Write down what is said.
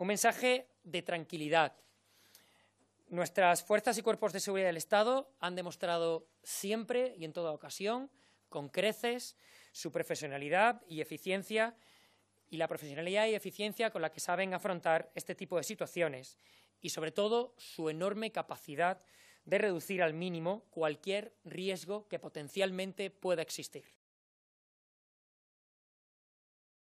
Un mensaje de tranquilidad. Nuestras fuerzas y cuerpos de seguridad del Estado han demostrado siempre y en toda ocasión, con creces, su profesionalidad y eficiencia y la profesionalidad y eficiencia con la que saben afrontar este tipo de situaciones y, sobre todo, su enorme capacidad de reducir al mínimo cualquier riesgo que potencialmente pueda existir.